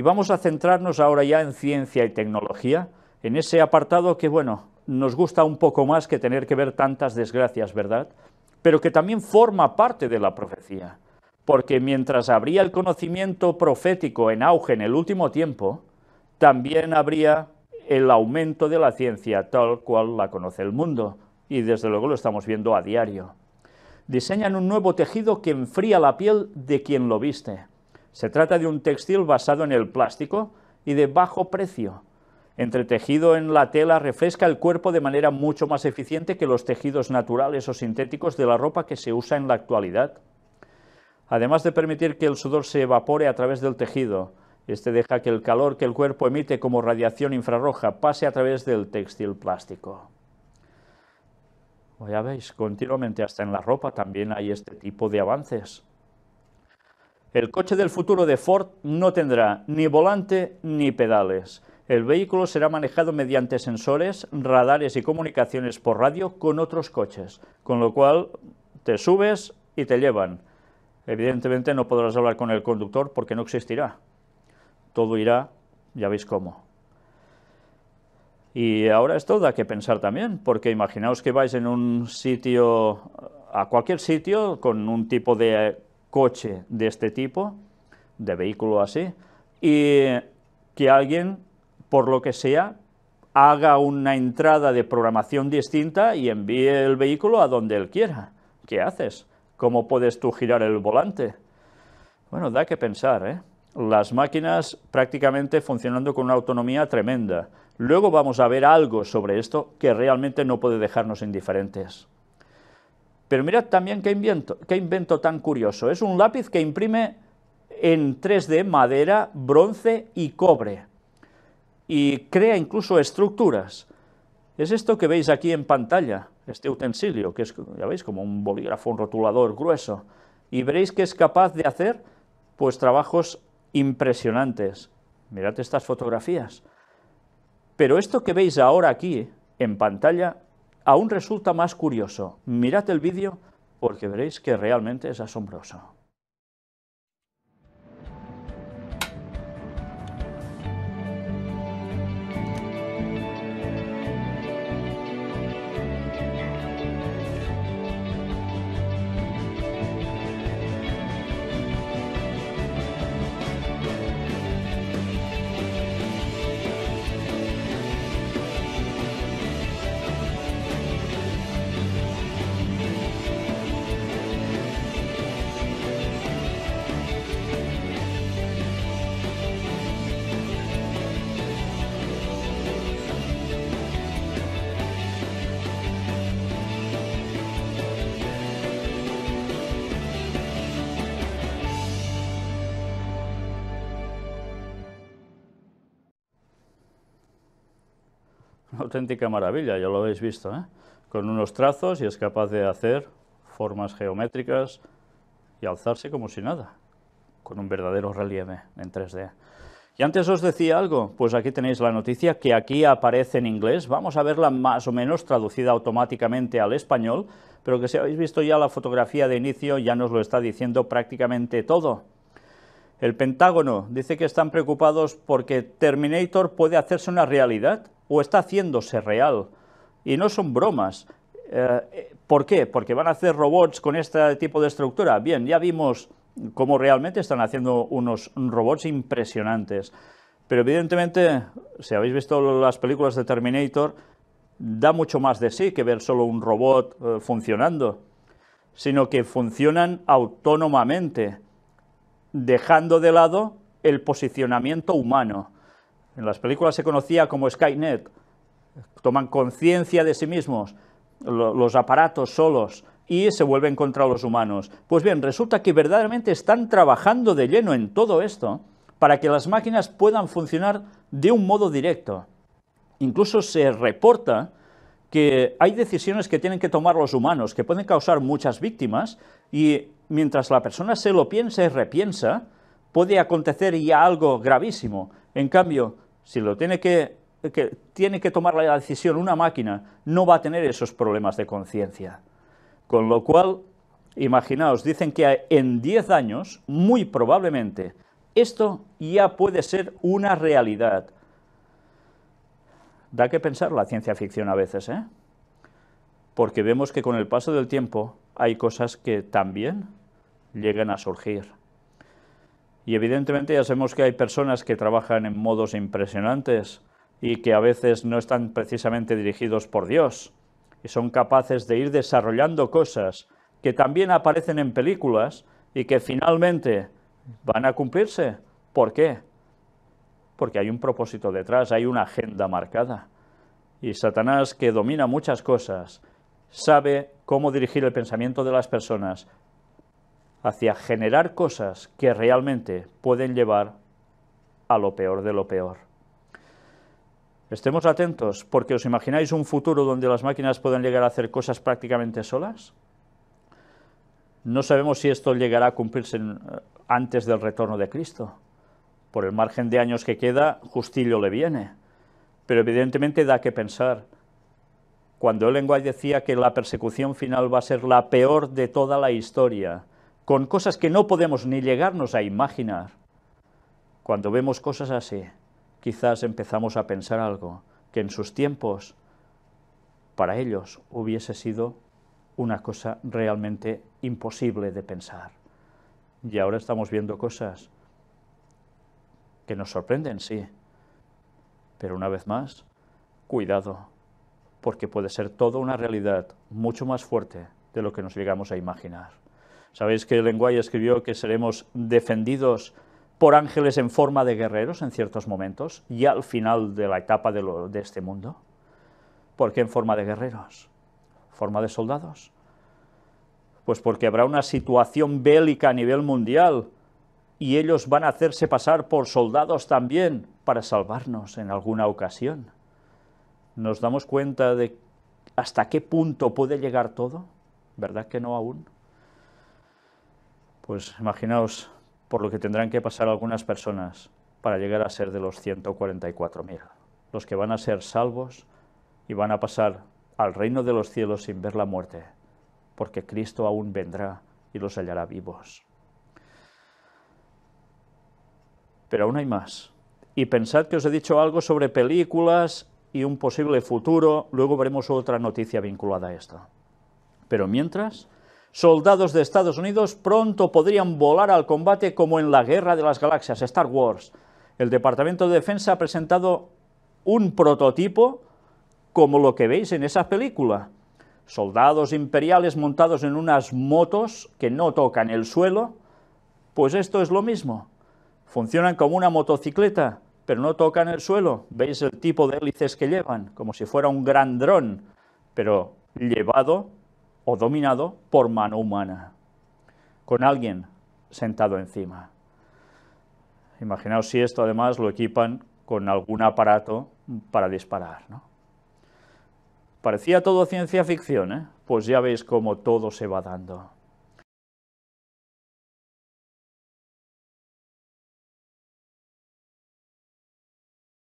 Y vamos a centrarnos ahora ya en ciencia y tecnología, en ese apartado que, bueno, nos gusta un poco más que tener que ver tantas desgracias, ¿verdad? Pero que también forma parte de la profecía, porque mientras habría el conocimiento profético en auge en el último tiempo, también habría el aumento de la ciencia tal cual la conoce el mundo, y desde luego lo estamos viendo a diario. Diseñan un nuevo tejido que enfría la piel de quien lo viste. Se trata de un textil basado en el plástico y de bajo precio. Entretejido en la tela refresca el cuerpo de manera mucho más eficiente que los tejidos naturales o sintéticos de la ropa que se usa en la actualidad. Además de permitir que el sudor se evapore a través del tejido, este deja que el calor que el cuerpo emite como radiación infrarroja pase a través del textil plástico. Pues ya veis, continuamente hasta en la ropa también hay este tipo de avances. El coche del futuro de Ford no tendrá ni volante ni pedales. El vehículo será manejado mediante sensores, radares y comunicaciones por radio con otros coches, con lo cual te subes y te llevan. Evidentemente no podrás hablar con el conductor porque no existirá. Todo irá, ya veis cómo. Y ahora esto da que pensar también, porque imaginaos que vais en un sitio, a cualquier sitio, con un tipo de coche de este tipo, de vehículo así, y que alguien, por lo que sea, haga una entrada de programación distinta y envíe el vehículo a donde él quiera. ¿Qué haces? ¿Cómo puedes tú girar el volante? Bueno, da que pensar, ¿eh? Las máquinas prácticamente funcionando con una autonomía tremenda. Luego vamos a ver algo sobre esto que realmente no puede dejarnos indiferentes. Pero mirad también qué invento, qué invento tan curioso. Es un lápiz que imprime en 3D madera, bronce y cobre. Y crea incluso estructuras. Es esto que veis aquí en pantalla, este utensilio, que es, ya veis, como un bolígrafo, un rotulador grueso. Y veréis que es capaz de hacer pues trabajos impresionantes. Mirad estas fotografías. Pero esto que veis ahora aquí en pantalla aún resulta más curioso. Mirad el vídeo porque veréis que realmente es asombroso. Una auténtica maravilla, ya lo habéis visto, ¿eh? con unos trazos y es capaz de hacer formas geométricas y alzarse como si nada, con un verdadero relieve en 3D. Y antes os decía algo, pues aquí tenéis la noticia que aquí aparece en inglés, vamos a verla más o menos traducida automáticamente al español, pero que si habéis visto ya la fotografía de inicio ya nos lo está diciendo prácticamente todo. El Pentágono dice que están preocupados porque Terminator puede hacerse una realidad o está haciéndose real. Y no son bromas. Eh, ¿Por qué? Porque van a hacer robots con este tipo de estructura. Bien, ya vimos cómo realmente están haciendo unos robots impresionantes. Pero evidentemente, si habéis visto las películas de Terminator, da mucho más de sí que ver solo un robot eh, funcionando, sino que funcionan autónomamente dejando de lado el posicionamiento humano. En las películas se conocía como Skynet. Toman conciencia de sí mismos, los aparatos solos, y se vuelven contra los humanos. Pues bien, resulta que verdaderamente están trabajando de lleno en todo esto para que las máquinas puedan funcionar de un modo directo. Incluso se reporta que hay decisiones que tienen que tomar los humanos, que pueden causar muchas víctimas, y mientras la persona se lo piensa y repiensa, puede acontecer ya algo gravísimo. En cambio, si lo tiene que, tiene que tomar la decisión una máquina, no va a tener esos problemas de conciencia. Con lo cual, imaginaos, dicen que en 10 años, muy probablemente, esto ya puede ser una realidad. Da que pensar la ciencia ficción a veces, ¿eh? Porque vemos que con el paso del tiempo hay cosas que también llegan a surgir. Y evidentemente ya sabemos que hay personas que trabajan en modos impresionantes y que a veces no están precisamente dirigidos por Dios y son capaces de ir desarrollando cosas que también aparecen en películas y que finalmente van a cumplirse. ¿Por qué? porque hay un propósito detrás, hay una agenda marcada. Y Satanás, que domina muchas cosas, sabe cómo dirigir el pensamiento de las personas hacia generar cosas que realmente pueden llevar a lo peor de lo peor. Estemos atentos, porque ¿os imagináis un futuro donde las máquinas puedan llegar a hacer cosas prácticamente solas? No sabemos si esto llegará a cumplirse eh, antes del retorno de Cristo por el margen de años que queda, justillo le viene. Pero evidentemente da que pensar. Cuando Ellen White decía que la persecución final va a ser la peor de toda la historia, con cosas que no podemos ni llegarnos a imaginar, cuando vemos cosas así, quizás empezamos a pensar algo que en sus tiempos, para ellos, hubiese sido una cosa realmente imposible de pensar. Y ahora estamos viendo cosas que nos sorprenden, sí. Pero una vez más, cuidado, porque puede ser toda una realidad mucho más fuerte de lo que nos llegamos a imaginar. Sabéis que Lenguay escribió que seremos defendidos por ángeles en forma de guerreros en ciertos momentos, y al final de la etapa de, de este mundo. ¿Por qué en forma de guerreros? ¿Forma de soldados? Pues porque habrá una situación bélica a nivel mundial y ellos van a hacerse pasar por soldados también para salvarnos en alguna ocasión. ¿Nos damos cuenta de hasta qué punto puede llegar todo? ¿Verdad que no aún? Pues imaginaos por lo que tendrán que pasar algunas personas para llegar a ser de los 144.000, los que van a ser salvos y van a pasar al reino de los cielos sin ver la muerte, porque Cristo aún vendrá y los hallará vivos. Pero aún hay más. Y pensad que os he dicho algo sobre películas y un posible futuro, luego veremos otra noticia vinculada a esto. Pero mientras, soldados de Estados Unidos pronto podrían volar al combate como en la Guerra de las Galaxias, Star Wars. El Departamento de Defensa ha presentado un prototipo como lo que veis en esa película. Soldados imperiales montados en unas motos que no tocan el suelo, pues esto es lo mismo. Funcionan como una motocicleta, pero no tocan el suelo. Veis el tipo de hélices que llevan, como si fuera un gran dron, pero llevado o dominado por mano humana, con alguien sentado encima. Imaginaos si esto además lo equipan con algún aparato para disparar. Parecía todo ciencia ficción, ¿eh? pues ya veis cómo todo se va dando.